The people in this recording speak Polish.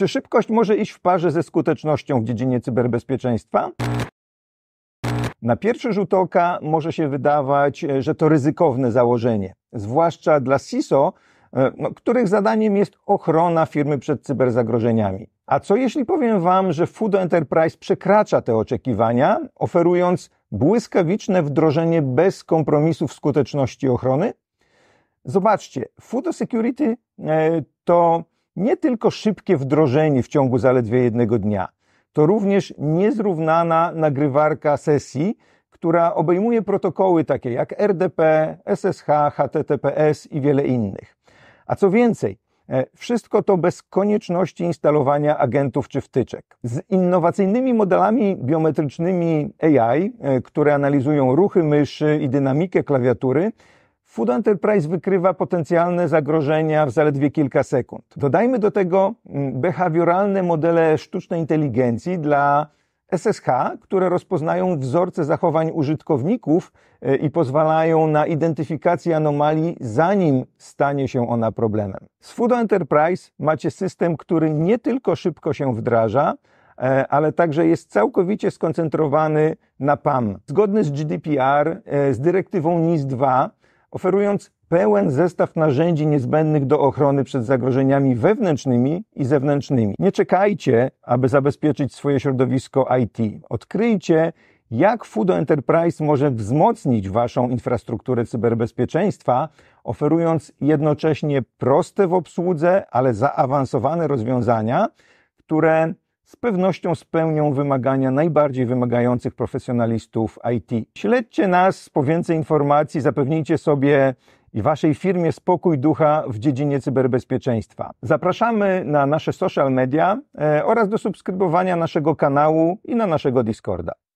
Czy szybkość może iść w parze ze skutecznością w dziedzinie cyberbezpieczeństwa? Na pierwszy rzut oka może się wydawać, e, że to ryzykowne założenie, zwłaszcza dla CISO, e, no, których zadaniem jest ochrona firmy przed cyberzagrożeniami. A co jeśli powiem Wam, że Fudo Enterprise przekracza te oczekiwania, oferując błyskawiczne wdrożenie bez kompromisów skuteczności ochrony? Zobaczcie, Fudo Security e, to nie tylko szybkie wdrożenie w ciągu zaledwie jednego dnia, to również niezrównana nagrywarka sesji, która obejmuje protokoły takie jak RDP, SSH, HTTPS i wiele innych. A co więcej, e, wszystko to bez konieczności instalowania agentów czy wtyczek. Z innowacyjnymi modelami biometrycznymi AI, e, które analizują ruchy myszy i dynamikę klawiatury, Food Enterprise wykrywa potencjalne zagrożenia w zaledwie kilka sekund. Dodajmy do tego mm, behawioralne modele sztucznej inteligencji dla SSH, które rozpoznają wzorce zachowań użytkowników e, i pozwalają na identyfikację anomalii, zanim stanie się ona problemem. Z Food Enterprise macie system, który nie tylko szybko się wdraża, e, ale także jest całkowicie skoncentrowany na PAM. Zgodny z GDPR, e, z dyrektywą NIS 2, oferując pełen zestaw narzędzi niezbędnych do ochrony przed zagrożeniami wewnętrznymi i zewnętrznymi. Nie czekajcie, aby zabezpieczyć swoje środowisko IT. Odkryjcie, jak Fudo Enterprise może wzmocnić Waszą infrastrukturę cyberbezpieczeństwa, oferując jednocześnie proste w obsłudze, ale zaawansowane rozwiązania, które z pewnością spełnią wymagania najbardziej wymagających profesjonalistów IT. Śledźcie nas po więcej informacji, zapewnijcie sobie i Waszej firmie spokój ducha w dziedzinie cyberbezpieczeństwa. Zapraszamy na nasze social media e, oraz do subskrybowania naszego kanału i na naszego Discorda.